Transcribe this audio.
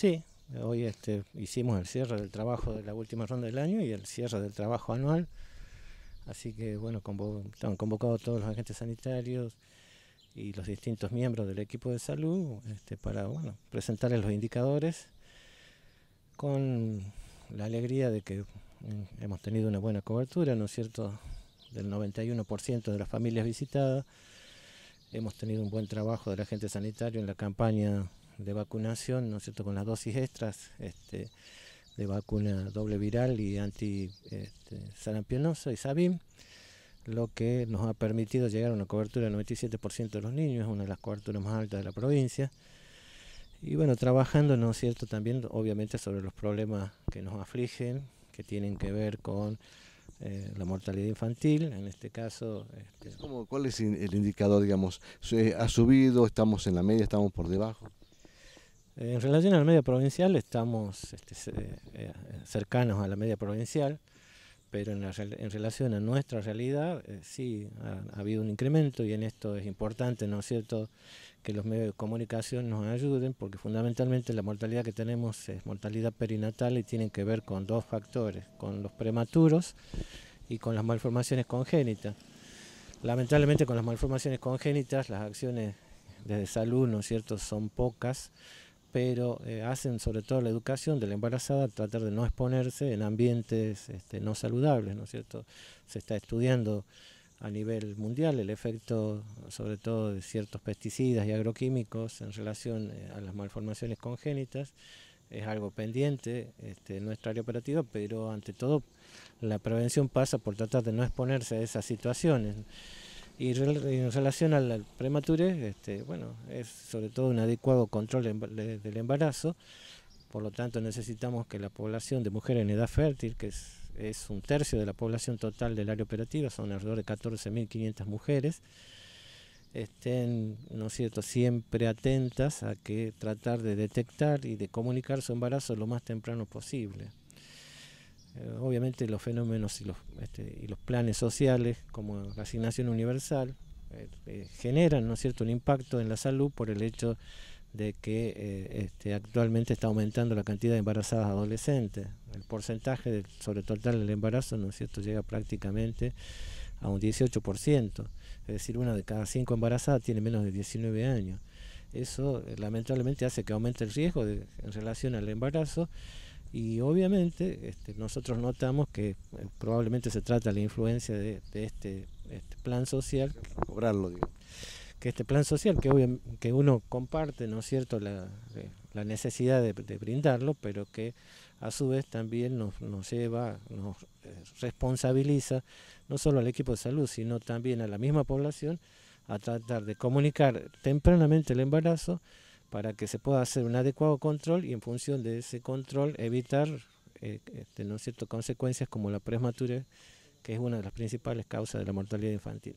Sí, hoy este, hicimos el cierre del trabajo de la última ronda del año y el cierre del trabajo anual. Así que bueno, convo están convocados todos los agentes sanitarios y los distintos miembros del equipo de salud este, para bueno, presentarles los indicadores con la alegría de que mm, hemos tenido una buena cobertura, ¿no es cierto?, del 91% de las familias visitadas. Hemos tenido un buen trabajo del agente sanitario en la campaña de vacunación, ¿no es cierto?, con las dosis extras este, de vacuna doble viral y anti este, y SABIM, lo que nos ha permitido llegar a una cobertura del 97% de los niños, una de las coberturas más altas de la provincia. Y bueno, trabajando, ¿no es cierto?, también obviamente sobre los problemas que nos afligen, que tienen que ver con eh, la mortalidad infantil, en este caso. Este, ¿Cuál es el indicador, digamos? ¿Ha subido? ¿Estamos en la media? ¿Estamos por debajo? Eh, en relación a la media provincial, estamos este, eh, cercanos a la media provincial, pero en, relación a nuestra realidad, eh, sí, ha, habido un incremento y en esto es importante, ¿no es cierto?, que los medios de comunicación nos ayuden, porque fundamentalmente la mortalidad que tenemos es mortalidad perinatal y tiene que ver con dos factores, con los prematuros y con las malformaciones congénitas. Lamentablemente con las malformaciones congénitas las acciones desde salud, ¿no cierto?, son pocas pero eh, hacen sobre todo la educación de la embarazada, tratar de no exponerse en ambientes este, no saludables, ¿no es cierto? Se está estudiando a nivel mundial el efecto sobre todo de ciertos pesticidas y agroquímicos en relación eh, a las malformaciones congénitas. Es algo pendiente este, en nuestra área operativa, pero ante todo la prevención pasa por tratar de no exponerse a esas situaciones. Y en relación a premature, este, bueno, es sobre todo un adecuado control del embarazo, por lo tanto necesitamos que la población de mujeres en edad fértil, que es, un tercio de la población total del área operativa, son alrededor de 14.500 mujeres, estén, ¿no es cierto?, siempre atentas a que tratar de detectar y de comunicar su embarazo lo más temprano posible. Eh, obviamente los fenómenos este, y los, planes sociales, como la asignación universal, eh, eh, generan ¿no es cierto? un impacto en la salud por el hecho de que este, actualmente está aumentando la cantidad de embarazadas adolescentes. El porcentaje, sobre total del embarazo, ¿no es cierto?, llega prácticamente a un 18%. Es decir, una de cada cinco embarazadas tiene menos de 19 años. Eso lamentablemente hace que aumente el riesgo en relación al embarazo y obviamente este, nosotros notamos que eh, probablemente se trata de la influencia de, este, este, plan social. Cobrarlo, Que este plan social, que, que uno comparte, ¿no es cierto?, la, eh, necesidad de, brindarlo, pero que a su vez también nos lleva, nos eh, responsabiliza no solo al equipo de salud, sino también a la misma población a tratar de comunicar tempranamente el embarazo para que se pueda hacer un adecuado control y en función de ese control evitar eh, eh consecuencias como la prematura, que es una de las principales causas de la mortalidad infantil.